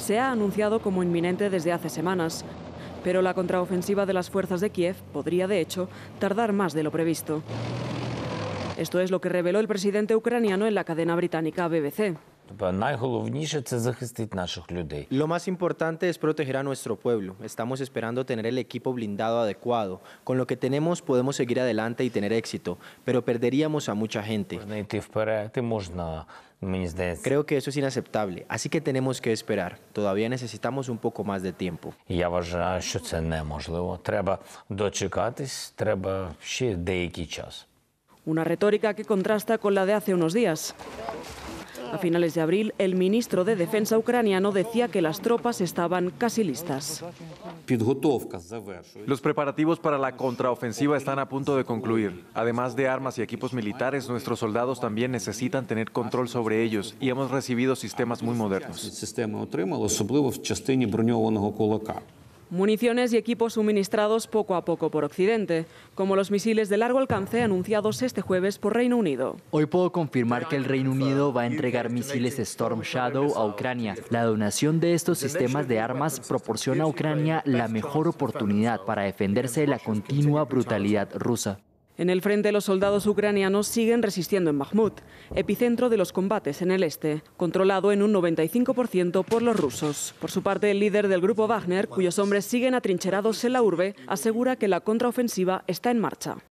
se ha anunciado como inminente desde hace semanas, pero la contraofensiva de las fuerzas de Kiev podría, de hecho, tardar más de lo previsto. Esto es lo que reveló el presidente ucraniano en la cadena británica BBC. Lo más importante es proteger a nuestro pueblo. Estamos esperando tener el equipo blindado adecuado. Con lo que tenemos podemos seguir adelante y tener éxito, pero perderíamos a mucha gente. Creo que eso es inaceptable, así que tenemos que esperar. Todavía necesitamos un poco más de tiempo. Una retórica que contrasta con la de hace unos días. A finales de abril, el ministro de Defensa ucraniano decía que las tropas estaban casi listas. Los preparativos para la contraofensiva están a punto de concluir. Además de armas y equipos militares, nuestros soldados también necesitan tener control sobre ellos y hemos recibido sistemas muy modernos. Municiones y equipos suministrados poco a poco por Occidente, como los misiles de largo alcance anunciados este jueves por Reino Unido. Hoy puedo confirmar que el Reino Unido va a entregar misiles Storm Shadow a Ucrania. La donación de estos sistemas de armas proporciona a Ucrania la mejor oportunidad para defenderse de la continua brutalidad rusa. En el frente, los soldados ucranianos siguen resistiendo en Mahmud, epicentro de los combates en el este, controlado en un 95% por los rusos. Por su parte, el líder del grupo Wagner, cuyos hombres siguen atrincherados en la urbe, asegura que la contraofensiva está en marcha.